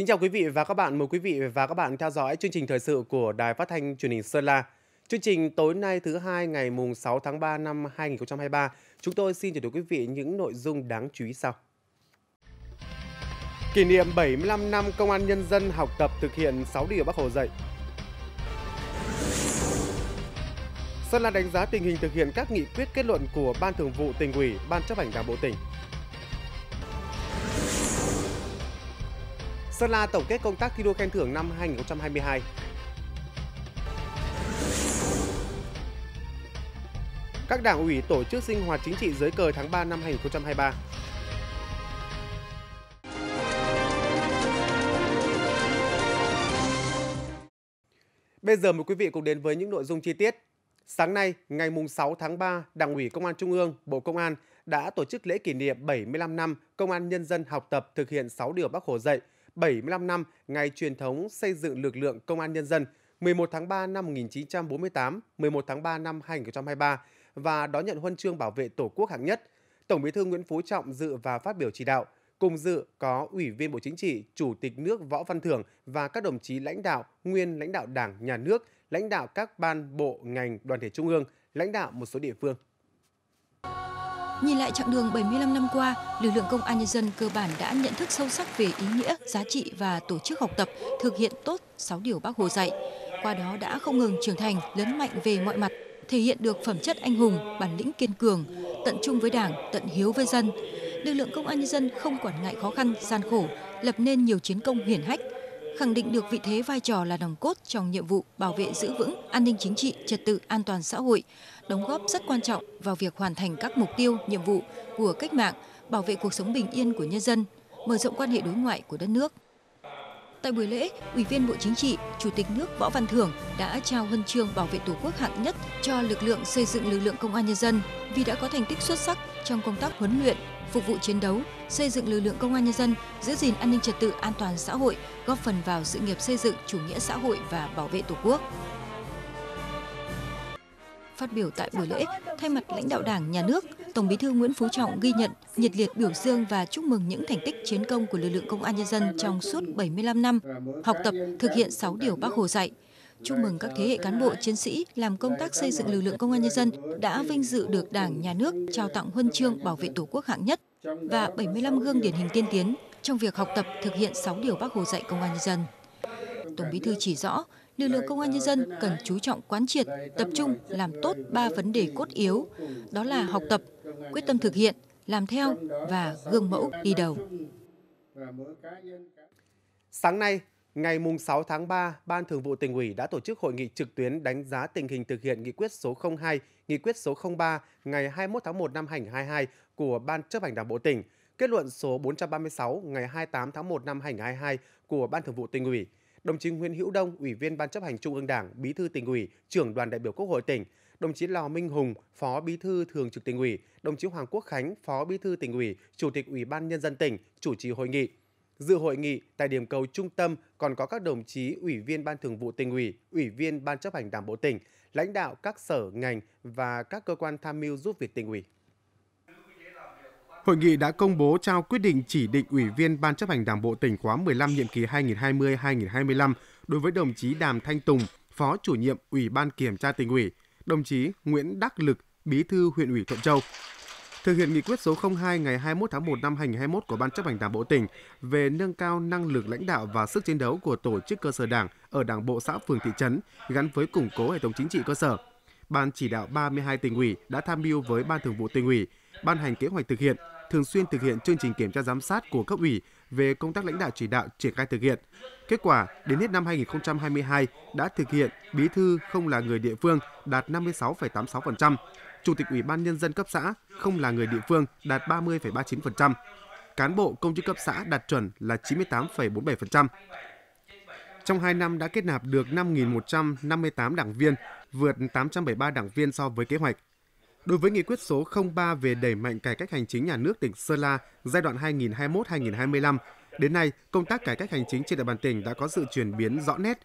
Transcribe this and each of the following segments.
Kính chào quý vị và các bạn. Mời quý vị và các bạn theo dõi chương trình thời sự của Đài Phát thanh Truyền hình Sơn La. Chương trình tối nay thứ hai ngày mùng 6 tháng 3 năm 2023, chúng tôi xin chuyển tới quý vị những nội dung đáng chú ý sau. Kỷ niệm 75 năm Công an Nhân dân học tập thực hiện 6 điều Bác Hồ dạy. Sơn La đánh giá tình hình thực hiện các nghị quyết kết luận của Ban Thường vụ tỉnh ủy, Ban chấp hành Đảng bộ tỉnh – Sơn La tổng kết công tác thi đua khen thưởng năm 2022. Các đảng ủy tổ chức sinh hoạt chính trị dưới cờ tháng 3 năm 2023. Bây giờ mời quý vị cùng đến với những nội dung chi tiết. Sáng nay, ngày 6 tháng 3, Đảng ủy Công an Trung ương, Bộ Công an đã tổ chức lễ kỷ niệm 75 năm Công an Nhân dân học tập thực hiện 6 điều Bác Hồ dạy – 75 năm ngày truyền thống xây dựng lực lượng công an nhân dân 11 tháng 3 năm 1948, 11 tháng 3 năm 2023 và đón nhận huân chương bảo vệ Tổ quốc hạng nhất. Tổng Bí thư Nguyễn Phú Trọng dự và phát biểu chỉ đạo. Cùng dự có Ủy viên Bộ Chính trị, Chủ tịch nước Võ Văn Thưởng và các đồng chí lãnh đạo, nguyên lãnh đạo Đảng, Nhà nước, lãnh đạo các ban, bộ, ngành, đoàn thể trung ương, lãnh đạo một số địa phương. Nhìn lại chặng đường 75 năm qua, lực lượng công an nhân dân cơ bản đã nhận thức sâu sắc về ý nghĩa, giá trị và tổ chức học tập, thực hiện tốt 6 điều Bác Hồ dạy. Qua đó đã không ngừng trưởng thành, lớn mạnh về mọi mặt, thể hiện được phẩm chất anh hùng, bản lĩnh kiên cường, tận trung với Đảng, tận hiếu với dân. Lực lượng công an nhân dân không quản ngại khó khăn, gian khổ, lập nên nhiều chiến công hiển hách, khẳng định được vị thế vai trò là nòng cốt trong nhiệm vụ bảo vệ giữ vững an ninh chính trị, trật tự an toàn xã hội, đóng góp rất quan trọng vào việc hoàn thành các mục tiêu, nhiệm vụ của cách mạng, bảo vệ cuộc sống bình yên của nhân dân, mở rộng quan hệ đối ngoại của đất nước. Tại buổi lễ, Ủy viên Bộ Chính trị, Chủ tịch nước Võ Văn Thưởng đã trao huân chương bảo vệ Tổ quốc hạng nhất cho lực lượng xây dựng lực lượng công an nhân dân vì đã có thành tích xuất sắc trong công tác huấn luyện, phục vụ chiến đấu, xây dựng lực lượng công an nhân dân, giữ gìn an ninh trật tự an toàn xã hội, góp phần vào sự nghiệp xây dựng chủ nghĩa xã hội và bảo vệ Tổ quốc. Phát biểu tại buổi lễ, thay mặt lãnh đạo Đảng, Nhà nước, Tổng Bí thư Nguyễn Phú Trọng ghi nhận, nhiệt liệt biểu dương và chúc mừng những thành tích chiến công của lực lượng công an nhân dân trong suốt 75 năm, học tập thực hiện 6 điều Bác Hồ dạy, chúc mừng các thế hệ cán bộ chiến sĩ làm công tác xây dựng lực lượng công an nhân dân đã vinh dự được Đảng, Nhà nước trao tặng huân chương bảo vệ Tổ quốc hạng nhất và 75 gương điển hình tiên tiến trong việc học tập thực hiện 6 điều Bác Hồ dạy Công an nhân dân. Tổng Bí thư chỉ rõ, lực lượng công an nhân dân cần chú trọng quán triệt, tập trung làm tốt ba vấn đề cốt yếu, đó là học tập, quyết tâm thực hiện, làm theo và gương mẫu đi đầu. Sáng nay, Ngày 6 tháng 3, Ban Thường vụ tỉnh ủy đã tổ chức hội nghị trực tuyến đánh giá tình hình thực hiện nghị quyết số 02, nghị quyết số 03 ngày 21 tháng 1 năm 2022 của Ban chấp hành Đảng bộ tỉnh, kết luận số 436 ngày 28 tháng 1 năm 2022 của Ban Thường vụ tỉnh ủy. Đồng chí Nguyễn Hữu Đông, Ủy viên Ban chấp hành Trung ương Đảng, Bí thư tỉnh ủy, trưởng đoàn đại biểu Quốc hội tỉnh, đồng chí Lò Minh Hùng, Phó Bí thư Thường trực tỉnh ủy, đồng chí Hoàng Quốc Khánh, Phó Bí thư tỉnh ủy, Chủ tịch Ủy ban nhân dân tỉnh chủ trì hội nghị. Dự hội nghị tại điểm cầu trung tâm còn có các đồng chí Ủy viên Ban Thường vụ tỉnh ủy, Ủy viên Ban chấp hành Đảng bộ tỉnh, lãnh đạo các sở ngành và các cơ quan tham mưu giúp việc tỉnh ủy. Hội nghị đã công bố trao quyết định chỉ định Ủy viên Ban chấp hành Đảng bộ tỉnh khóa 15 nhiệm kỳ 2020-2025 đối với đồng chí Đàm Thanh Tùng, Phó chủ nhiệm Ủy ban Kiểm tra tỉnh ủy, đồng chí Nguyễn Đắc Lực, Bí thư huyện ủy Thuận Châu, thực hiện nghị quyết số 02 ngày 21 tháng 1 năm 2021 của Ban chấp hành Đảng Bộ tỉnh về nâng cao năng lực lãnh đạo và sức chiến đấu của tổ chức cơ sở Đảng ở Đảng bộ xã phường thị trấn gắn với củng cố hệ thống chính trị cơ sở. Ban chỉ đạo 32 tỉnh ủy đã tham mưu với Ban Thường vụ tỉnh ủy ban hành kế hoạch thực hiện, thường xuyên thực hiện chương trình kiểm tra giám sát của cấp ủy về công tác lãnh đạo chỉ đạo triển khai thực hiện. Kết quả, đến hết năm 2022 đã thực hiện bí thư không là người địa phương đạt 56,86%, Chủ tịch Ủy ban Nhân dân cấp xã không là người địa phương đạt 30,39%. Cán bộ công chức cấp xã đạt chuẩn là 98,47%. Trong 2 năm đã kết nạp được 5.158 đảng viên, vượt 873 đảng viên so với kế hoạch. Đối với nghị quyết số 03 về đẩy mạnh cải cách hành chính nhà nước tỉnh Sơn La giai đoạn 2021-2025, đến nay công tác cải cách hành chính trên địa bàn tỉnh đã có sự chuyển biến rõ nét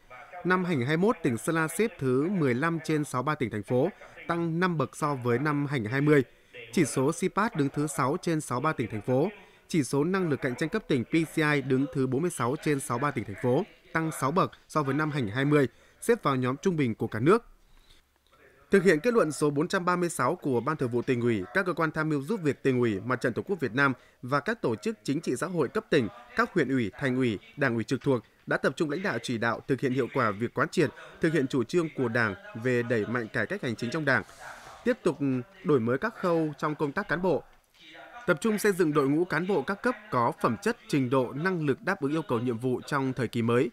Năm 2021, tỉnh Sơn La xếp thứ 15 trên 63 tỉnh thành phố, tăng 5 bậc so với năm 2020. Chỉ số CPAT đứng thứ 6 trên 63 tỉnh thành phố. Chỉ số năng lực cạnh tranh cấp tỉnh PCI đứng thứ 46 trên 63 tỉnh thành phố, tăng 6 bậc so với năm 2020, xếp vào nhóm trung bình của cả nước. Thực hiện kết luận số 436 của Ban Thường vụ tỉnh ủy, các cơ quan tham mưu giúp việc tỉnh ủy, Mặt trận Tổ quốc Việt Nam và các tổ chức chính trị xã hội cấp tỉnh, các huyện ủy, thành ủy, đảng ủy trực thuộc đã tập trung lãnh đạo chỉ đạo thực hiện hiệu quả việc quán triệt, thực hiện chủ trương của Đảng về đẩy mạnh cải cách hành chính trong Đảng, tiếp tục đổi mới các khâu trong công tác cán bộ, tập trung xây dựng đội ngũ cán bộ các cấp có phẩm chất, trình độ, năng lực đáp ứng yêu cầu nhiệm vụ trong thời kỳ mới.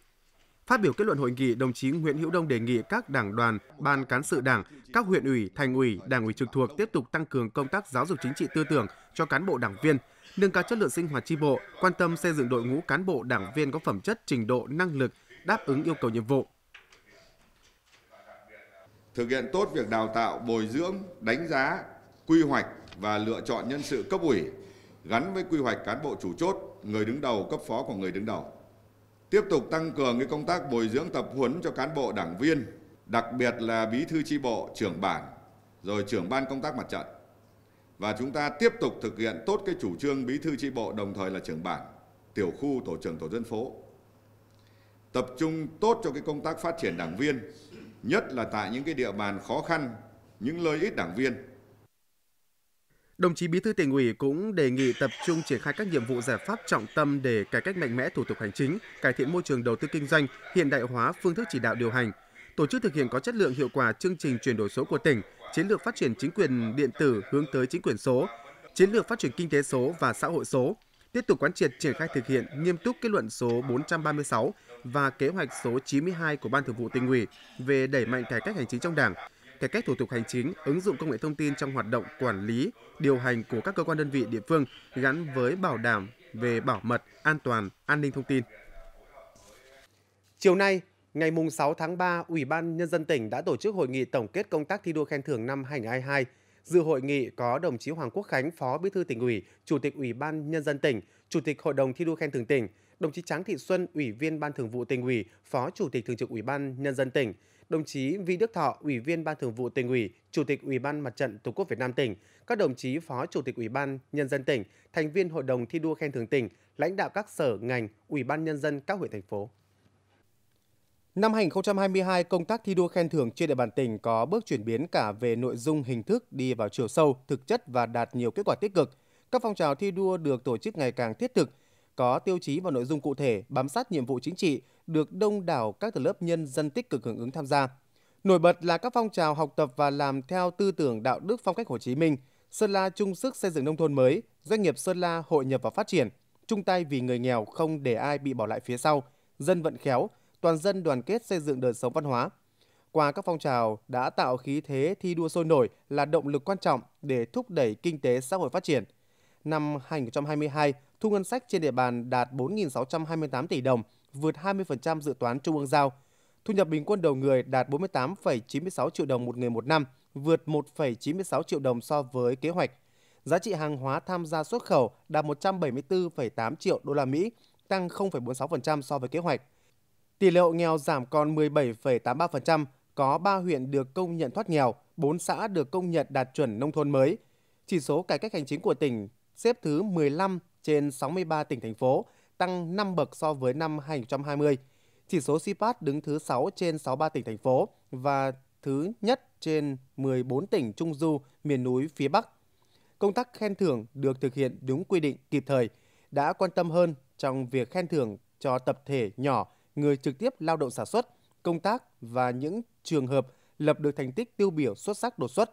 Phát biểu kết luận hội nghị, đồng chí Nguyễn Hữu Đông đề nghị các đảng đoàn, ban cán sự đảng, các huyện ủy, thành ủy, đảng ủy trực thuộc tiếp tục tăng cường công tác giáo dục chính trị tư tưởng cho cán bộ đảng viên, nâng cao chất lượng sinh hoạt tri bộ, quan tâm xây dựng đội ngũ cán bộ đảng viên có phẩm chất, trình độ, năng lực đáp ứng yêu cầu nhiệm vụ. Thực hiện tốt việc đào tạo, bồi dưỡng, đánh giá, quy hoạch và lựa chọn nhân sự cấp ủy gắn với quy hoạch cán bộ chủ chốt, người đứng đầu, cấp phó của người đứng đầu. Tiếp tục tăng cường cái công tác bồi dưỡng tập huấn cho cán bộ đảng viên, đặc biệt là bí thư chi bộ, trưởng bản, rồi trưởng ban công tác mặt trận và chúng ta tiếp tục thực hiện tốt cái chủ trương bí thư tri bộ đồng thời là trưởng bản, tiểu khu, tổ trưởng tổ dân phố. Tập trung tốt cho cái công tác phát triển đảng viên, nhất là tại những cái địa bàn khó khăn, những nơi ít đảng viên. Đồng chí Bí thư tỉnh ủy cũng đề nghị tập trung triển khai các nhiệm vụ giải pháp trọng tâm để cải cách mạnh mẽ thủ tục hành chính, cải thiện môi trường đầu tư kinh doanh, hiện đại hóa phương thức chỉ đạo điều hành, tổ chức thực hiện có chất lượng hiệu quả chương trình chuyển đổi số của tỉnh, chiến lược phát triển chính quyền điện tử hướng tới chính quyền số, chiến lược phát triển kinh tế số và xã hội số, tiếp tục quán triệt triển khai thực hiện nghiêm túc kết luận số 436 và kế hoạch số 92 của Ban Thường vụ Tỉnh ủy về đẩy mạnh cải cách hành chính trong Đảng, cải cách thủ tục hành chính, ứng dụng công nghệ thông tin trong hoạt động quản lý, điều hành của các cơ quan đơn vị địa phương gắn với bảo đảm về bảo mật, an toàn, an ninh thông tin. Chiều nay, Ngày 6 tháng 3, Ủy ban Nhân dân tỉnh đã tổ chức hội nghị tổng kết công tác thi đua khen thưởng năm 2022. Dự hội nghị có đồng chí Hoàng Quốc Khánh, Phó Bí thư tỉnh ủy, Chủ tịch Ủy ban Nhân dân tỉnh, Chủ tịch Hội đồng thi đua khen thưởng tỉnh, đồng chí Tráng Thị Xuân, Ủy viên Ban thường vụ tỉnh ủy, Phó Chủ tịch Thường trực Ủy ban Nhân dân tỉnh, đồng chí Vi Đức Thọ, Ủy viên Ban thường vụ tỉnh ủy, Chủ tịch Ủy ban Mặt trận Tổ quốc Việt Nam tỉnh, các đồng chí Phó Chủ tịch Ủy ban Nhân dân tỉnh, thành viên Hội đồng thi đua khen thưởng tỉnh, lãnh đạo các sở, ngành, Ủy ban Nhân dân các huyện, thành phố. Năm 2022, công tác thi đua khen thưởng trên địa bàn tỉnh có bước chuyển biến cả về nội dung, hình thức, đi vào chiều sâu, thực chất và đạt nhiều kết quả tích cực. Các phong trào thi đua được tổ chức ngày càng thiết thực, có tiêu chí và nội dung cụ thể, bám sát nhiệm vụ chính trị, được đông đảo các tầng lớp nhân dân tích cực hưởng ứng tham gia. Nổi bật là các phong trào học tập và làm theo tư tưởng đạo đức phong cách Hồ Chí Minh, Sơn La chung sức xây dựng nông thôn mới, doanh nghiệp Sơn La hội nhập và phát triển, chung tay vì người nghèo không để ai bị bỏ lại phía sau, dân vận khéo – toàn dân đoàn kết xây dựng đời sống văn hóa. Qua các phong trào đã tạo khí thế thi đua sôi nổi là động lực quan trọng để thúc đẩy kinh tế xã hội phát triển. Năm 2022, thu ngân sách trên địa bàn đạt 4.628 tỷ đồng, vượt 20% dự toán Trung ương giao. Thu nhập bình quân đầu người đạt 48,96 triệu đồng một người một năm, vượt 1,96 triệu đồng so với kế hoạch. Giá trị hàng hóa tham gia xuất khẩu đạt 174,8 triệu đô la Mỹ, tăng 0,46% so với kế hoạch. Tỷ lệ hộ nghèo giảm còn 17,83%, có 3 huyện được công nhận thoát nghèo, 4 xã được công nhận đạt chuẩn nông thôn mới. Chỉ số cải cách hành chính của tỉnh xếp thứ 15 trên 63 tỉnh thành phố, tăng 5 bậc so với năm 2020. Chỉ số CPAT đứng thứ 6 trên 63 tỉnh thành phố và thứ nhất trên 14 tỉnh Trung Du, miền núi phía Bắc. Công tác khen thưởng được thực hiện đúng quy định kịp thời, đã quan tâm hơn trong việc khen thưởng cho tập thể nhỏ, người trực tiếp lao động sản xuất, công tác và những trường hợp lập được thành tích tiêu biểu xuất sắc đột xuất.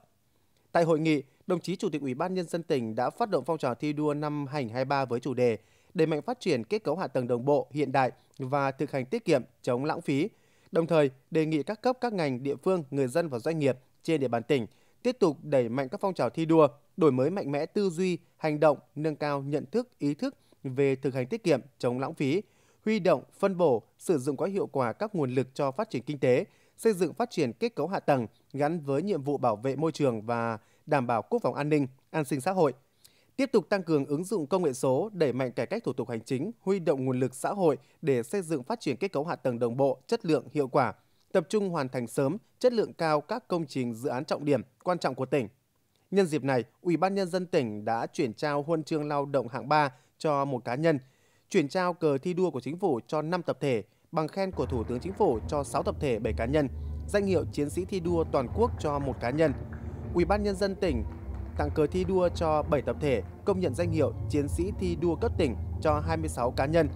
Tại hội nghị, đồng chí Chủ tịch Ủy ban Nhân dân tỉnh đã phát động phong trào thi đua năm 2023 với chủ đề đẩy mạnh phát triển kết cấu hạ tầng đồng bộ hiện đại và thực hành tiết kiệm, chống lãng phí. Đồng thời, đề nghị các cấp các ngành, địa phương, người dân và doanh nghiệp trên địa bàn tỉnh tiếp tục đẩy mạnh các phong trào thi đua, đổi mới mạnh mẽ tư duy, hành động, nâng cao nhận thức, ý thức về thực hành tiết kiệm, chống lãng phí, huy động, phân bổ, sử dụng có hiệu quả các nguồn lực cho phát triển kinh tế, xây dựng phát triển kết cấu hạ tầng gắn với nhiệm vụ bảo vệ môi trường và đảm bảo quốc phòng an ninh, an sinh xã hội. Tiếp tục tăng cường ứng dụng công nghệ số, đẩy mạnh cải cách thủ tục hành chính, huy động nguồn lực xã hội để xây dựng phát triển kết cấu hạ tầng đồng bộ, chất lượng, hiệu quả, tập trung hoàn thành sớm, chất lượng cao các công trình dự án trọng điểm quan trọng của tỉnh. Nhân dịp này, Ủy ban nhân dân tỉnh đã chuyển trao huân chương lao động hạng 3 cho một cá nhân chuyển trao cờ thi đua của chính phủ cho 5 tập thể, bằng khen của Thủ tướng Chính phủ cho 6 tập thể 7 cá nhân, danh hiệu chiến sĩ thi đua toàn quốc cho một cá nhân. Ủy ban nhân dân tỉnh tặng cờ thi đua cho 7 tập thể, công nhận danh hiệu chiến sĩ thi đua cấp tỉnh cho 26 cá nhân.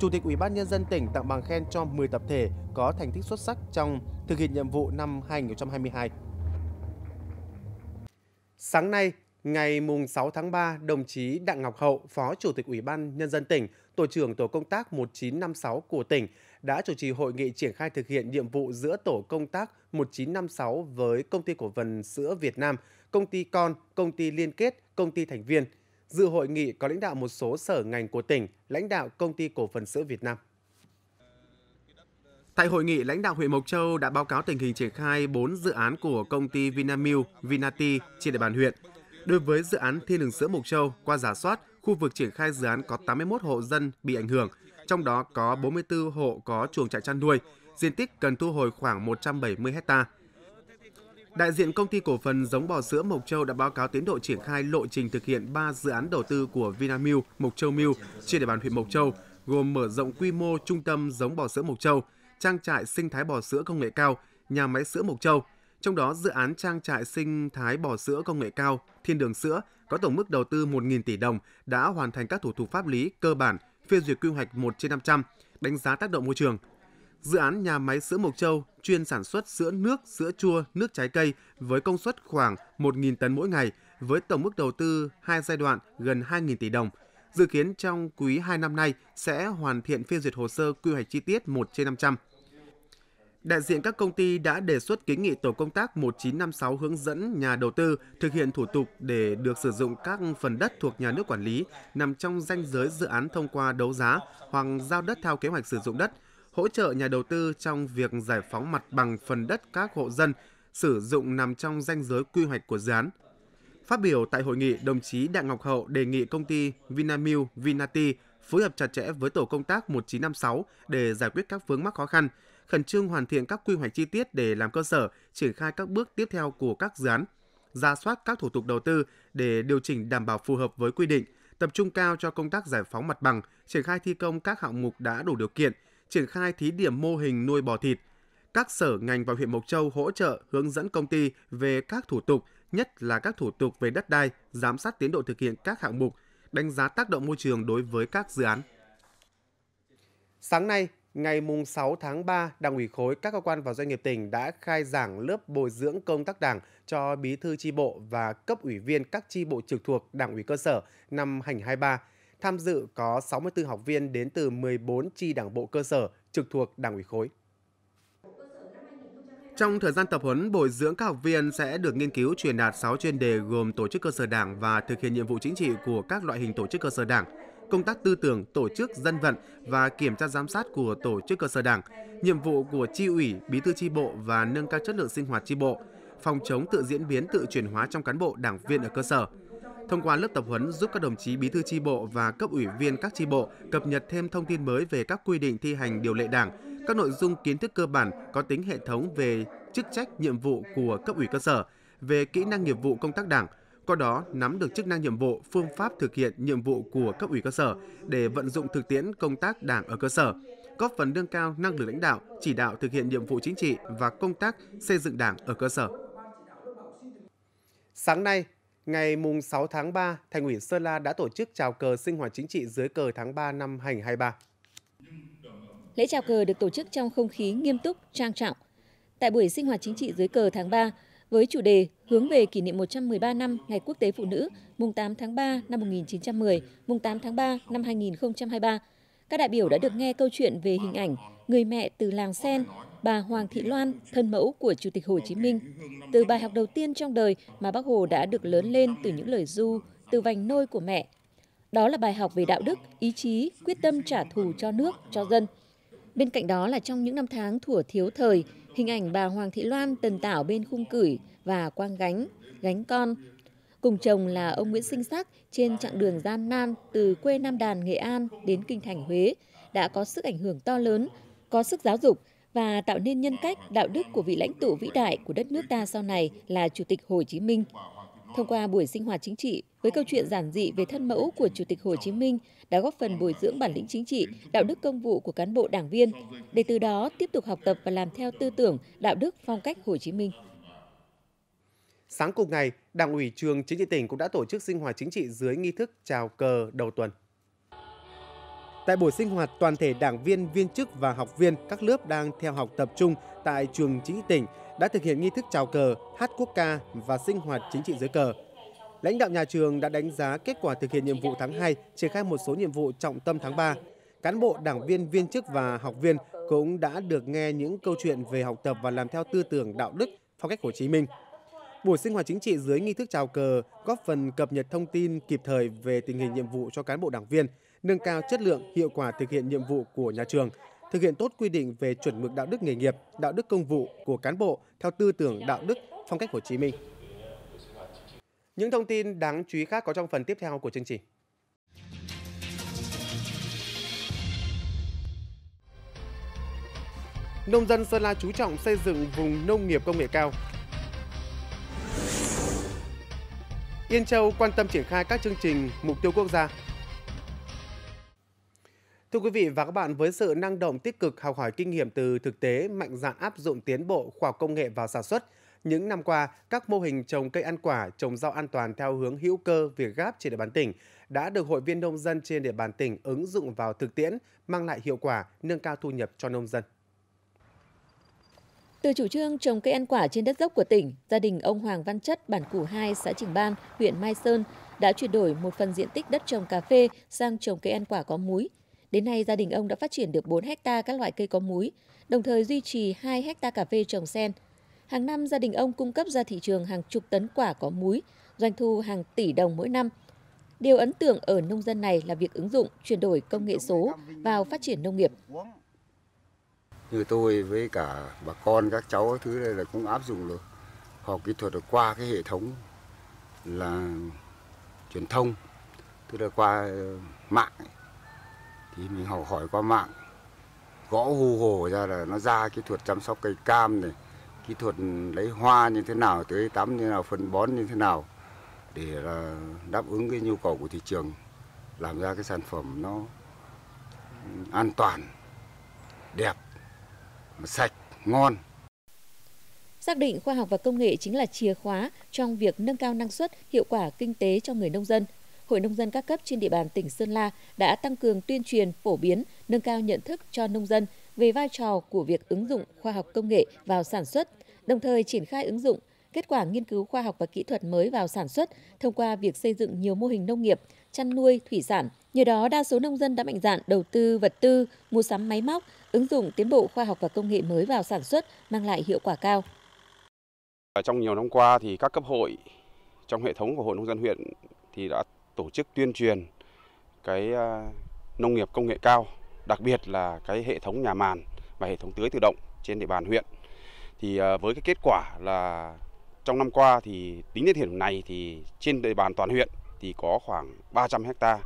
Chủ tịch Ủy ban nhân dân tỉnh tặng bằng khen cho 10 tập thể có thành tích xuất sắc trong thực hiện nhiệm vụ năm 2022. Sáng nay, Ngày 6 tháng 3, đồng chí Đặng Ngọc Hậu, Phó Chủ tịch Ủy ban Nhân dân tỉnh, Tổ trưởng Tổ công tác 1956 của tỉnh đã chủ trì hội nghị triển khai thực hiện nhiệm vụ giữa Tổ công tác 1956 với Công ty Cổ phần Sữa Việt Nam, Công ty Con, Công ty Liên kết, Công ty Thành viên. Dự hội nghị có lãnh đạo một số sở ngành của tỉnh, lãnh đạo Công ty Cổ phần Sữa Việt Nam. Tại hội nghị, lãnh đạo huyện Mộc Châu đã báo cáo tình hình triển khai 4 dự án của công ty Vinamilk, Vinati trên địa bàn huyện – Đối với dự án Thiên đường sữa Mộc Châu, qua giả soát, khu vực triển khai dự án có 81 hộ dân bị ảnh hưởng, trong đó có 44 hộ có chuồng trại chăn nuôi, diện tích cần thu hồi khoảng 170 hecta. Đại diện công ty cổ phần giống bò sữa Mộc Châu đã báo cáo tiến độ triển khai lộ trình thực hiện 3 dự án đầu tư của Vinamilk, Mộc Châu Milk trên địa bàn huyện Mộc Châu, gồm mở rộng quy mô trung tâm giống bò sữa Mộc Châu, trang trại sinh thái bò sữa công nghệ cao, nhà máy sữa Mộc Châu – trong đó, dự án trang trại sinh thái bò sữa công nghệ cao Thiên đường sữa có tổng mức đầu tư 1.000 tỷ đồng đã hoàn thành các thủ tục pháp lý cơ bản, phê duyệt quy hoạch 1 trên 500, đánh giá tác động môi trường. Dự án nhà máy sữa Mộc Châu chuyên sản xuất sữa nước, sữa chua, nước trái cây với công suất khoảng 1.000 tấn mỗi ngày với tổng mức đầu tư hai giai đoạn gần 2.000 tỷ đồng. Dự kiến trong quý 2 năm nay sẽ hoàn thiện phê duyệt hồ sơ quy hoạch chi tiết 1 trên 500. Đại diện các công ty đã đề xuất kiến nghị tổ công tác 1956 hướng dẫn nhà đầu tư thực hiện thủ tục để được sử dụng các phần đất thuộc nhà nước quản lý nằm trong danh giới dự án thông qua đấu giá hoặc giao đất theo kế hoạch sử dụng đất, hỗ trợ nhà đầu tư trong việc giải phóng mặt bằng phần đất các hộ dân sử dụng nằm trong danh giới quy hoạch của dự án. Phát biểu tại hội nghị, đồng chí Đặng Ngọc Hậu đề nghị công ty Vinamilk Vinati phối hợp chặt chẽ với tổ công tác 1956 để giải quyết các vướng mắc khó khăn, khẩn trương hoàn thiện các quy hoạch chi tiết để làm cơ sở triển khai các bước tiếp theo của các dự án, ra soát các thủ tục đầu tư để điều chỉnh đảm bảo phù hợp với quy định, tập trung cao cho công tác giải phóng mặt bằng, triển khai thi công các hạng mục đã đủ điều kiện, triển khai thí điểm mô hình nuôi bò thịt. Các sở ngành và huyện Mộc Châu hỗ trợ hướng dẫn công ty về các thủ tục, nhất là các thủ tục về đất đai, giám sát tiến độ thực hiện các hạng mục, đánh giá tác động môi trường đối với các dự án. Sáng nay, Ngày 6 tháng 3, Đảng ủy khối các cơ quan và doanh nghiệp tỉnh đã khai giảng lớp bồi dưỡng công tác đảng cho bí thư chi bộ và cấp ủy viên các chi bộ trực thuộc Đảng ủy cơ sở năm 2023. Tham dự có 64 học viên đến từ 14 chi đảng bộ cơ sở trực thuộc Đảng ủy khối. Trong thời gian tập huấn, bồi dưỡng các học viên sẽ được nghiên cứu truyền đạt 6 chuyên đề gồm tổ chức cơ sở đảng và thực hiện nhiệm vụ chính trị của các loại hình tổ chức cơ sở đảng công tác tư tưởng, tổ chức, dân vận và kiểm tra giám sát của tổ chức cơ sở đảng, nhiệm vụ của chi ủy, bí thư chi bộ và nâng cao chất lượng sinh hoạt chi bộ, phòng chống tự diễn biến tự chuyển hóa trong cán bộ đảng viên ở cơ sở. Thông qua lớp tập huấn giúp các đồng chí bí thư chi bộ và cấp ủy viên các chi bộ cập nhật thêm thông tin mới về các quy định thi hành điều lệ đảng, các nội dung kiến thức cơ bản có tính hệ thống về chức trách nhiệm vụ của cấp ủy cơ sở, về kỹ năng nghiệp vụ công tác đảng – qua đó nắm được chức năng nhiệm vụ, phương pháp thực hiện nhiệm vụ của cấp ủy cơ sở để vận dụng thực tiễn công tác đảng ở cơ sở, góp phần nâng cao năng lực lãnh đạo, chỉ đạo thực hiện nhiệm vụ chính trị và công tác xây dựng đảng ở cơ sở. Sáng nay, ngày 6 tháng 3, Thành ủy Sơn La đã tổ chức chào cờ sinh hoạt chính trị dưới cờ tháng 3 năm 2023. Lễ chào cờ được tổ chức trong không khí nghiêm túc, trang trọng. Tại buổi sinh hoạt chính trị dưới cờ tháng 3, với chủ đề hướng về kỷ niệm 113 năm Ngày Quốc tế Phụ nữ mùng 8 tháng 3 năm 1910, mùng 8 tháng 3 năm 2023. Các đại biểu đã được nghe câu chuyện về hình ảnh người mẹ từ làng Sen, bà Hoàng Thị Loan, thân mẫu của Chủ tịch Hồ Chí Minh. Từ bài học đầu tiên trong đời mà bác Hồ đã được lớn lên từ những lời du, từ vành nôi của mẹ. Đó là bài học về đạo đức, ý chí, quyết tâm trả thù cho nước, cho dân. Bên cạnh đó là trong những năm tháng thủa thiếu thời, hình ảnh bà Hoàng Thị Loan tần tảo bên khung cửi và quang gánh, gánh con. Cùng chồng là ông Nguyễn Sinh Sắc trên chặng đường gian nan từ quê Nam Đàn, Nghệ An đến Kinh Thành Huế đã có sức ảnh hưởng to lớn, có sức giáo dục và tạo nên nhân cách, đạo đức của vị lãnh tụ vĩ đại của đất nước ta sau này là Chủ tịch Hồ Chí Minh. Thông qua buổi sinh hoạt chính trị với câu chuyện giản dị về thân mẫu của Chủ tịch Hồ Chí Minh đã góp phần bồi dưỡng bản lĩnh chính trị, đạo đức công vụ của cán bộ đảng viên, để từ đó tiếp tục học tập và làm theo tư tưởng, đạo đức, phong cách Hồ Chí Minh. Sáng cùng ngày, Đảng ủy trường chính trị tỉnh cũng đã tổ chức sinh hoạt chính trị dưới nghi thức chào cờ đầu tuần. Tại buổi sinh hoạt, toàn thể đảng viên, viên chức và học viên các lớp đang theo học tập trung tại trường chính trị tỉnh đã thực hiện nghi thức chào cờ, hát quốc ca và sinh hoạt chính trị dưới cờ. Lãnh đạo nhà trường đã đánh giá kết quả thực hiện nhiệm vụ tháng 2, triển khai một số nhiệm vụ trọng tâm tháng 3. Cán bộ, đảng viên, viên chức và học viên cũng đã được nghe những câu chuyện về học tập và làm theo tư tưởng đạo đức, phong cách Hồ Chí Minh. Buổi sinh hoạt chính trị dưới nghi thức chào cờ góp phần cập nhật thông tin kịp thời về tình hình nhiệm vụ cho cán bộ đảng viên, nâng cao chất lượng, hiệu quả thực hiện nhiệm vụ của nhà trường, thực hiện tốt quy định về chuẩn mực đạo đức nghề nghiệp, đạo đức công vụ của cán bộ theo tư tưởng đạo đức phong cách Hồ Chí Minh. Những thông tin đáng chú ý khác có trong phần tiếp theo của chương trình. Nông dân Sơn La chú trọng xây dựng vùng nông nghiệp công nghệ cao. Yên Châu quan tâm triển khai các chương trình mục tiêu quốc gia Thưa quý vị và các bạn, với sự năng động tích cực học hỏi kinh nghiệm từ thực tế, mạnh dạn áp dụng tiến bộ khoa học công nghệ vào sản xuất, những năm qua, các mô hình trồng cây ăn quả, trồng rau an toàn theo hướng hữu cơ, việc gáp trên địa bàn tỉnh đã được hội viên nông dân trên địa bàn tỉnh ứng dụng vào thực tiễn, mang lại hiệu quả, nâng cao thu nhập cho nông dân. Từ chủ trương trồng cây ăn quả trên đất dốc của tỉnh, gia đình ông Hoàng Văn Chất, bản Củ 2, xã Trình Ban, huyện Mai Sơn đã chuyển đổi một phần diện tích đất trồng cà phê sang trồng cây ăn quả có múi Đến nay, gia đình ông đã phát triển được 4 hecta các loại cây có múi, đồng thời duy trì 2 hecta cà phê trồng sen. Hàng năm, gia đình ông cung cấp ra thị trường hàng chục tấn quả có múi, doanh thu hàng tỷ đồng mỗi năm. Điều ấn tượng ở nông dân này là việc ứng dụng chuyển đổi công nghệ số vào phát triển nông nghiệp. Như tôi với cả bà con, các cháu, thứ đây là cũng áp dụng được học kỹ thuật được qua cái hệ thống là truyền thông, tức là qua mạng thì mình học hỏi qua mạng gõ hù Google ra là nó ra kỹ thuật chăm sóc cây cam này kỹ thuật lấy hoa như thế nào tưới tắm như thế nào phân bón như thế nào để đáp ứng cái nhu cầu của thị trường làm ra cái sản phẩm nó an toàn đẹp sạch ngon Xác định khoa học và công nghệ chính là chìa khóa trong việc nâng cao năng suất, hiệu quả kinh tế cho người nông dân, Hội nông dân các cấp trên địa bàn tỉnh Sơn La đã tăng cường tuyên truyền, phổ biến, nâng cao nhận thức cho nông dân về vai trò của việc ứng dụng khoa học công nghệ vào sản xuất, đồng thời triển khai ứng dụng kết quả nghiên cứu khoa học và kỹ thuật mới vào sản xuất thông qua việc xây dựng nhiều mô hình nông nghiệp, chăn nuôi, thủy sản. Nhờ đó, đa số nông dân đã mạnh dạn đầu tư vật tư, mua sắm máy móc, ứng dụng tiến bộ khoa học và công nghệ mới vào sản xuất mang lại hiệu quả cao. Trong nhiều năm qua thì các cấp hội trong hệ thống của hội nông dân huyện thì đã tổ chức tuyên truyền cái à, nông nghiệp công nghệ cao đặc biệt là cái hệ thống nhà màn và hệ thống tưới tự động trên địa bàn huyện. thì à, Với cái kết quả là trong năm qua thì tính đến thời điểm này thì trên địa bàn toàn huyện thì có khoảng 300 hecta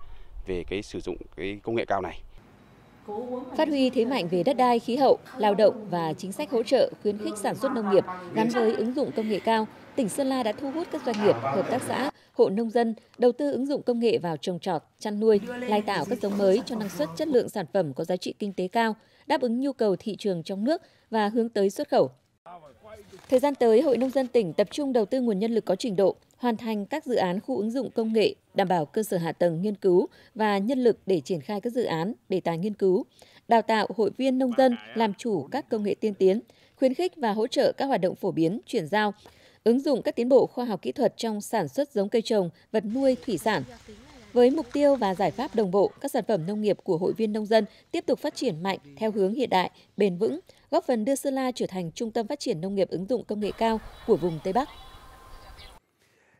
về cái sử dụng cái công nghệ cao này. Phát huy thế mạnh về đất đai, khí hậu, lao động và chính sách hỗ trợ khuyến khích sản xuất nông nghiệp gắn với ứng dụng công nghệ cao, tỉnh Sơn La đã thu hút các doanh nghiệp, hợp tác xã, hộ nông dân đầu tư ứng dụng công nghệ vào trồng trọt, chăn nuôi, lai tạo các giống mới cho năng suất chất lượng sản phẩm có giá trị kinh tế cao, đáp ứng nhu cầu thị trường trong nước và hướng tới xuất khẩu. Thời gian tới, Hội Nông dân tỉnh tập trung đầu tư nguồn nhân lực có trình độ, hoàn thành các dự án khu ứng dụng công nghệ, đảm bảo cơ sở hạ tầng nghiên cứu và nhân lực để triển khai các dự án, đề tài nghiên cứu, đào tạo hội viên nông dân làm chủ các công nghệ tiên tiến, khuyến khích và hỗ trợ các hoạt động phổ biến, chuyển giao, ứng dụng các tiến bộ khoa học kỹ thuật trong sản xuất giống cây trồng, vật nuôi, thủy sản. Với mục tiêu và giải pháp đồng bộ, các sản phẩm nông nghiệp của hội viên nông dân tiếp tục phát triển mạnh theo hướng hiện đại, bền vững, góp phần đưa Sơn La trở thành trung tâm phát triển nông nghiệp ứng dụng công nghệ cao của vùng Tây Bắc.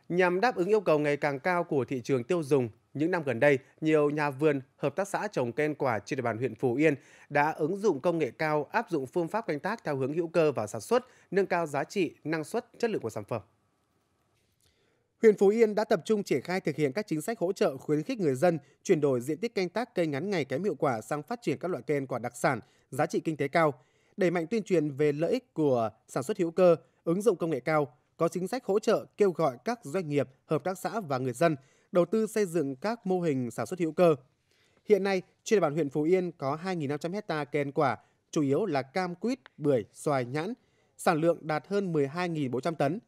Nhằm đáp ứng yêu cầu ngày càng cao của thị trường tiêu dùng, những năm gần đây, nhiều nhà vườn, hợp tác xã trồng cây quả trên địa bàn huyện Phú Yên đã ứng dụng công nghệ cao, áp dụng phương pháp canh tác theo hướng hữu cơ vào sản xuất, nâng cao giá trị, năng suất, chất lượng của sản phẩm. Huyện Phú Yên đã tập trung triển khai thực hiện các chính sách hỗ trợ khuyến khích người dân chuyển đổi diện tích canh tác cây ngắn ngày kém hiệu quả sang phát triển các loại cây quả đặc sản, giá trị kinh tế cao, đẩy mạnh tuyên truyền về lợi ích của sản xuất hữu cơ, ứng dụng công nghệ cao, có chính sách hỗ trợ kêu gọi các doanh nghiệp, hợp tác xã và người dân đầu tư xây dựng các mô hình sản xuất hữu cơ. Hiện nay, trên địa bàn huyện Phú Yên có 2.500 hecta kèn quả, chủ yếu là cam quýt, bưởi, xoài, nhãn, sản lượng đạt hơn 12.400 tấn.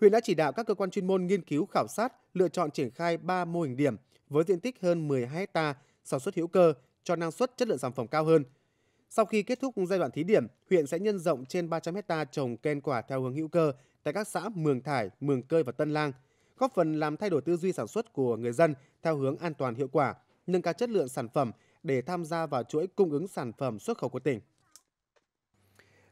Huyện đã chỉ đạo các cơ quan chuyên môn nghiên cứu khảo sát, lựa chọn triển khai 3 mô hình điểm với diện tích hơn 12 hecta sản xuất hữu cơ cho năng suất chất lượng sản phẩm cao hơn. Sau khi kết thúc giai đoạn thí điểm, huyện sẽ nhân rộng trên 300 hecta trồng ken quả theo hướng hữu cơ tại các xã Mường Thải, Mường Cơi và Tân Lang, góp phần làm thay đổi tư duy sản xuất của người dân theo hướng an toàn hiệu quả, nâng cao chất lượng sản phẩm để tham gia vào chuỗi cung ứng sản phẩm xuất khẩu của tỉnh.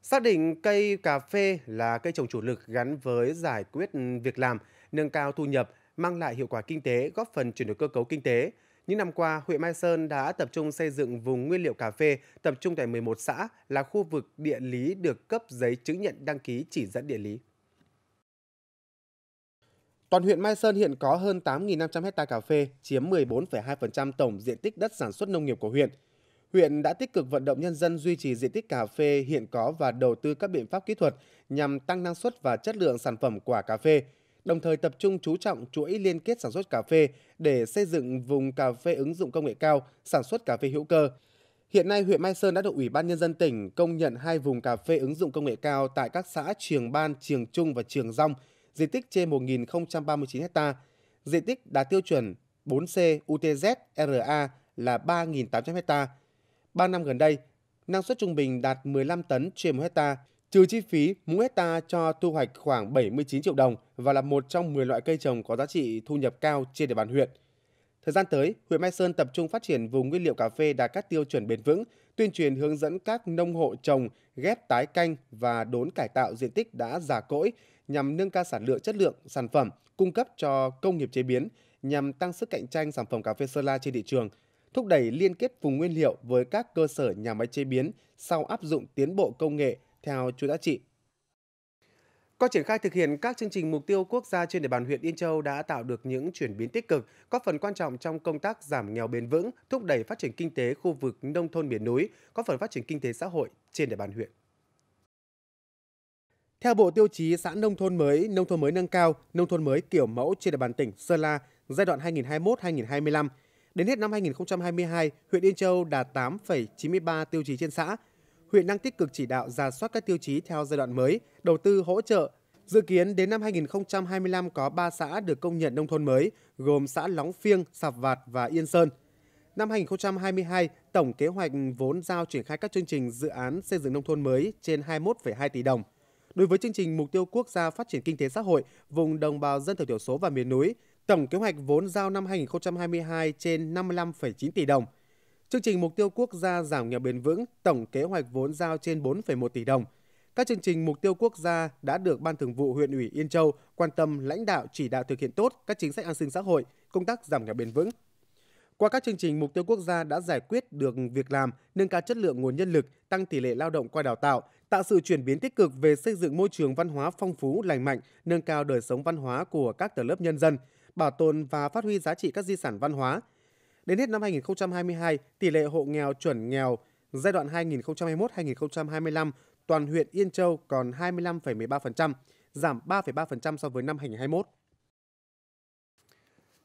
Xác định cây cà phê là cây trồng chủ lực gắn với giải quyết việc làm, nâng cao thu nhập, mang lại hiệu quả kinh tế, góp phần chuyển đổi cơ cấu kinh tế. Những năm qua, huyện Mai Sơn đã tập trung xây dựng vùng nguyên liệu cà phê tập trung tại 11 xã là khu vực địa lý được cấp giấy chứng nhận đăng ký chỉ dẫn địa lý. Toàn huyện Mai Sơn hiện có hơn 8.500 hecta cà phê, chiếm 14,2% tổng diện tích đất sản xuất nông nghiệp của huyện. Huyện đã tích cực vận động nhân dân duy trì diện tích cà phê hiện có và đầu tư các biện pháp kỹ thuật nhằm tăng năng suất và chất lượng sản phẩm quả cà phê, đồng thời tập trung chú trọng chuỗi liên kết sản xuất cà phê để xây dựng vùng cà phê ứng dụng công nghệ cao, sản xuất cà phê hữu cơ. Hiện nay, huyện Mai Sơn đã được Ủy ban Nhân dân tỉnh công nhận hai vùng cà phê ứng dụng công nghệ cao tại các xã Trường Ban, Trường Trung và Trường Rong – diện tích trên 1.039 ha, diện tích đạt tiêu chuẩn 4C UTZ RA là 3.800 ha. 3 năm gần đây, năng suất trung bình đạt 15 tấn trên 1 hecta, trừ chi phí mỗi hecta cho thu hoạch khoảng 79 triệu đồng và là một trong 10 loại cây trồng có giá trị thu nhập cao trên địa bàn huyện. Thời gian tới, huyện Mai Sơn tập trung phát triển vùng nguyên liệu cà phê đạt các tiêu chuẩn bền vững, tuyên truyền hướng dẫn các nông hộ trồng ghép tái canh và đốn cải tạo diện tích đã già cỗi nhằm nâng cao sản lượng chất lượng sản phẩm cung cấp cho công nghiệp chế biến nhằm tăng sức cạnh tranh sản phẩm cà phê Sơn La trên thị trường, thúc đẩy liên kết vùng nguyên liệu với các cơ sở nhà máy chế biến sau áp dụng tiến bộ công nghệ theo chuỗi giá trị. Qua triển khai thực hiện các chương trình mục tiêu quốc gia trên địa bàn huyện Yên Châu đã tạo được những chuyển biến tích cực, có phần quan trọng trong công tác giảm nghèo bền vững, thúc đẩy phát triển kinh tế khu vực nông thôn miền núi, có phần phát triển kinh tế xã hội trên địa bàn huyện. Theo Bộ Tiêu chí xã nông thôn mới, nông thôn mới nâng cao, nông thôn mới kiểu mẫu trên địa bàn tỉnh Sơn La giai đoạn 2021-2025, đến hết năm 2022, huyện Yên Châu đạt 8,93 tiêu chí trên xã. Huyện đang tích cực chỉ đạo ra soát các tiêu chí theo giai đoạn mới, đầu tư hỗ trợ. Dự kiến đến năm 2025 có 3 xã được công nhận nông thôn mới, gồm xã Lóng Phiêng, Sạp Vạt và Yên Sơn. Năm 2022, tổng kế hoạch vốn giao triển khai các chương trình dự án xây dựng nông thôn mới trên 21,2 tỷ đồng đối với chương trình mục tiêu quốc gia phát triển kinh tế xã hội vùng đồng bào dân tộc thiểu số và miền núi, tổng kế hoạch vốn giao năm 2022 trên 55,9 tỷ đồng. Chương trình mục tiêu quốc gia giảm nghèo bền vững, tổng kế hoạch vốn giao trên 4,1 tỷ đồng. Các chương trình mục tiêu quốc gia đã được Ban Thường vụ huyện ủy Yên Châu quan tâm lãnh đạo chỉ đạo thực hiện tốt các chính sách an sinh xã hội, công tác giảm nghèo bền vững. Qua các chương trình mục tiêu quốc gia đã giải quyết được việc làm, nâng cao chất lượng nguồn nhân lực, tăng tỷ lệ lao động qua đào tạo, tạo sự chuyển biến tích cực về xây dựng môi trường văn hóa phong phú, lành mạnh, nâng cao đời sống văn hóa của các tầng lớp nhân dân, bảo tồn và phát huy giá trị các di sản văn hóa. Đến hết năm 2022, tỷ lệ hộ nghèo chuẩn nghèo giai đoạn 2021-2025 toàn huyện Yên Châu còn 25,13%, giảm 3,3% so với năm 2021.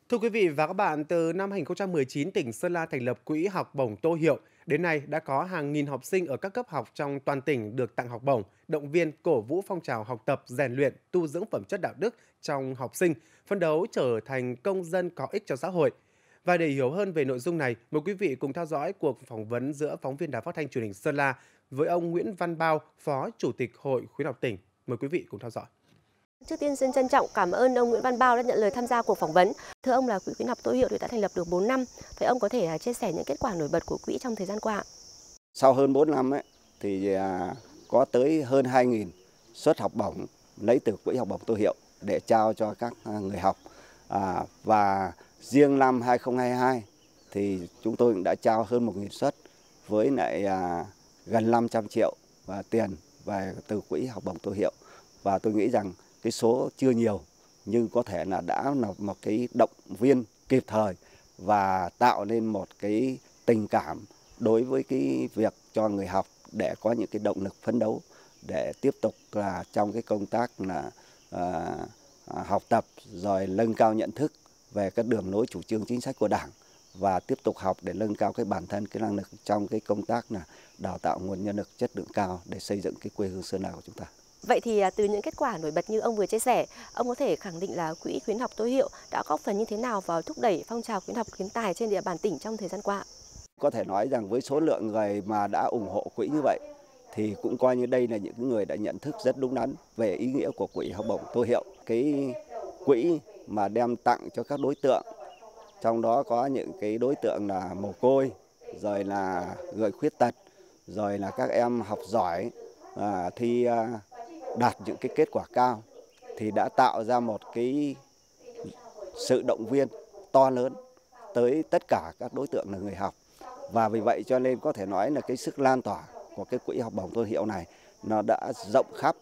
Thưa quý vị và các bạn, từ năm 2019, tỉnh Sơn La thành lập Quỹ học bổng Tô Hiệu – Đến nay đã có hàng nghìn học sinh ở các cấp học trong toàn tỉnh được tặng học bổng, động viên cổ vũ phong trào học tập, rèn luyện, tu dưỡng phẩm chất đạo đức trong học sinh, phấn đấu trở thành công dân có ích cho xã hội. Và để hiểu hơn về nội dung này, mời quý vị cùng theo dõi cuộc phỏng vấn giữa phóng viên Đài Phát thanh truyền hình Sơn La với ông Nguyễn Văn Bao, Phó Chủ tịch Hội Khuyến học tỉnh. Mời quý vị cùng theo dõi. Trước tiên xin trân trọng cảm ơn ông Nguyễn Văn Bao đã nhận lời tham gia cuộc phỏng vấn. Thưa ông là Quỹ khuyến học Tô Hiệu thì đã thành lập được 4 năm. Vậy ông có thể à, chia sẻ những kết quả nổi bật của quỹ trong thời gian qua? Sau hơn 4 năm ấy, thì à, có tới hơn 2.000 suất học bổng lấy từ Quỹ học bổng Tô Hiệu để trao cho các à, người học. À, và riêng năm 2022 thì chúng tôi cũng đã trao hơn 1.000 suất với lại à, gần 500 triệu và tiền về từ Quỹ học bổng Tô Hiệu. Và tôi nghĩ rằng cái số chưa nhiều nhưng có thể là đã là một cái động viên kịp thời và tạo nên một cái tình cảm đối với cái việc cho người học để có những cái động lực phấn đấu để tiếp tục là trong cái công tác là à, à học tập rồi nâng cao nhận thức về các đường lối chủ trương chính sách của đảng và tiếp tục học để nâng cao cái bản thân cái năng lực trong cái công tác là đào tạo nguồn nhân lực chất lượng cao để xây dựng cái quê hương Sơn La của chúng ta. Vậy thì à, từ những kết quả nổi bật như ông vừa chia sẻ, ông có thể khẳng định là Quỹ khuyến học Tô Hiệu đã góp phần như thế nào vào thúc đẩy phong trào khuyến học khuyến tài trên địa bàn tỉnh trong thời gian qua? Có thể nói rằng với số lượng người mà đã ủng hộ quỹ như vậy thì cũng coi như đây là những người đã nhận thức rất đúng đắn về ý nghĩa của quỹ học bổng Tô Hiệu. Cái quỹ mà đem tặng cho các đối tượng trong đó có những cái đối tượng là mồ côi rồi là người khuyết tật rồi là các em học giỏi à, thi à, đạt những cái kết quả cao thì đã tạo ra một cái sự động viên to lớn tới tất cả các đối tượng là người học và vì vậy cho nên có thể nói là cái sức lan tỏa của cái quỹ học bổng thương hiệu này nó đã rộng khắp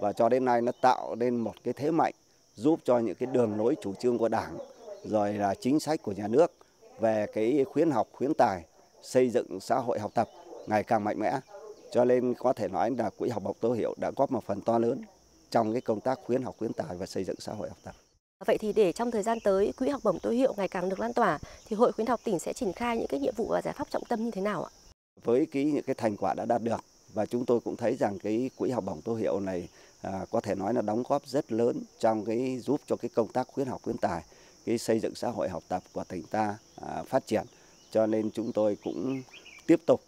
và cho đến nay nó tạo nên một cái thế mạnh giúp cho những cái đường lối chủ trương của đảng rồi là chính sách của nhà nước về cái khuyến học khuyến tài xây dựng xã hội học tập ngày càng mạnh mẽ cho nên có thể nói là Quỹ học bổng Tô Hiểu đã góp một phần to lớn trong cái công tác khuyến học khuyến tài và xây dựng xã hội học tập. Vậy thì để trong thời gian tới quỹ học bổng tối hiệu ngày càng được lan tỏa thì Hội khuyến học tỉnh sẽ triển khai những cái nhiệm vụ và giải pháp trọng tâm như thế nào ạ? Với cái những cái thành quả đã đạt được và chúng tôi cũng thấy rằng cái quỹ học bổng tô hiệu này à, có thể nói là đóng góp rất lớn trong cái giúp cho cái công tác khuyến học khuyến tài, cái xây dựng xã hội học tập của tỉnh ta à, phát triển. Cho nên chúng tôi cũng tiếp tục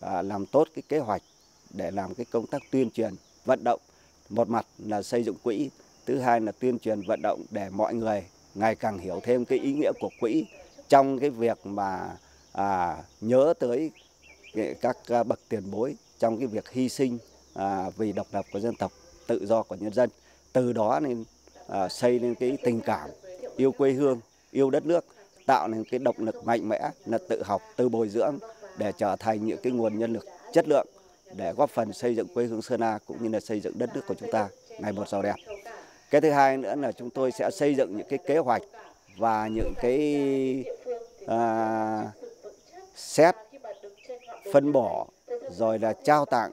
À, làm tốt cái kế hoạch để làm cái công tác tuyên truyền vận động một mặt là xây dựng quỹ thứ hai là tuyên truyền vận động để mọi người ngày càng hiểu thêm cái ý nghĩa của quỹ trong cái việc mà à, nhớ tới các à, bậc tiền bối trong cái việc hy sinh à, vì độc lập của dân tộc tự do của nhân dân từ đó nên à, xây nên cái tình cảm yêu quê hương yêu đất nước tạo nên cái động lực mạnh mẽ là tự học tự bồi dưỡng để trở thành những cái nguồn nhân lực chất lượng để góp phần xây dựng quê hương Sơn La cũng như là xây dựng đất nước của chúng ta ngày một giàu đẹp. Cái thứ hai nữa là chúng tôi sẽ xây dựng những cái kế hoạch và những cái à, xét phân bổ rồi là trao tặng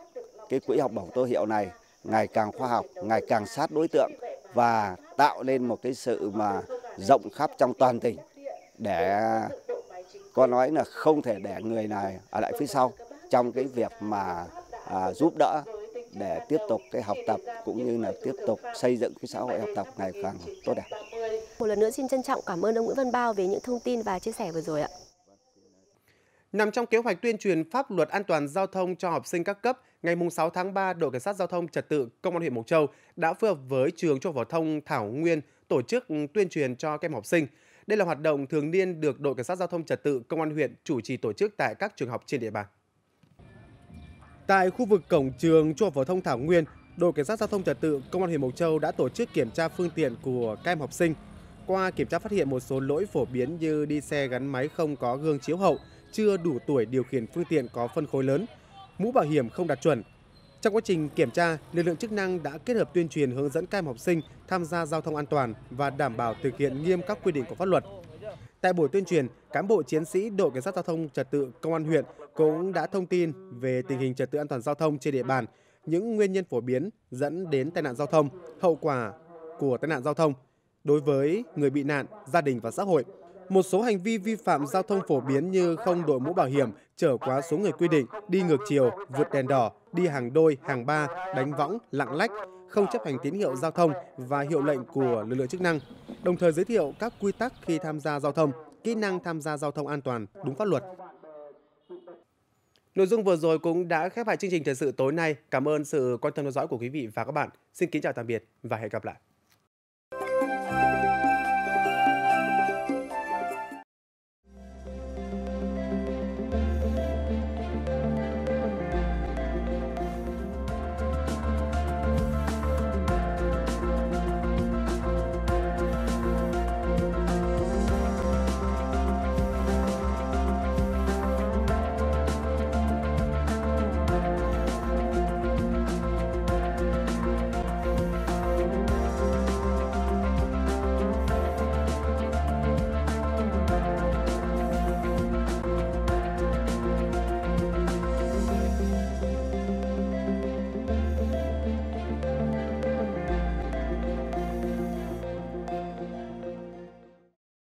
cái quỹ học bổng tô hiệu này ngày càng khoa học, ngày càng sát đối tượng và tạo nên một cái sự mà rộng khắp trong toàn tỉnh để có nói là không thể để người này ở lại phía sau trong cái việc mà à, giúp đỡ để tiếp tục cái học tập cũng như là tiếp tục xây dựng cái xã hội học tập ngày càng tốt đẹp. Một lần nữa xin trân trọng cảm ơn ông Nguyễn Văn Bao về những thông tin và chia sẻ vừa rồi ạ. Nằm trong kế hoạch tuyên truyền pháp luật an toàn giao thông cho học sinh các cấp, ngày 6 tháng 3, đội cảnh sát giao thông trật tự công an huyện Mộc Châu đã phối hợp với trường trung học phổ thông Thảo Nguyên tổ chức tuyên truyền cho các em học sinh. Đây là hoạt động thường niên được đội cảnh sát giao thông trật tự công an huyện chủ trì tổ chức tại các trường học trên địa bàn. Tại khu vực cổng trường Trung học phổ thông Thảo Nguyên, đội cảnh sát giao thông trật tự công an huyện Mộc Châu đã tổ chức kiểm tra phương tiện của các em học sinh. Qua kiểm tra phát hiện một số lỗi phổ biến như đi xe gắn máy không có gương chiếu hậu, chưa đủ tuổi điều khiển phương tiện có phân khối lớn, mũ bảo hiểm không đạt chuẩn, trong quá trình kiểm tra, lực lượng chức năng đã kết hợp tuyên truyền hướng dẫn các em học sinh tham gia giao thông an toàn và đảm bảo thực hiện nghiêm các quy định của pháp luật. Tại buổi tuyên truyền, cán bộ chiến sĩ đội cảnh sát giao thông trật tự công an huyện cũng đã thông tin về tình hình trật tự an toàn giao thông trên địa bàn, những nguyên nhân phổ biến dẫn đến tai nạn giao thông, hậu quả của tai nạn giao thông đối với người bị nạn, gia đình và xã hội. Một số hành vi vi phạm giao thông phổ biến như không đội mũ bảo hiểm, chở quá số người quy định, đi ngược chiều, vượt đèn đỏ, đi hàng đôi, hàng ba, đánh võng, lạng lách, không chấp hành tín hiệu giao thông và hiệu lệnh của lực lượng chức năng, đồng thời giới thiệu các quy tắc khi tham gia giao thông, kỹ năng tham gia giao thông an toàn, đúng pháp luật. Nội dung vừa rồi cũng đã khép lại chương trình thời sự tối nay. Cảm ơn sự quan tâm theo dõi của quý vị và các bạn. Xin kính chào tạm biệt và hẹn gặp lại.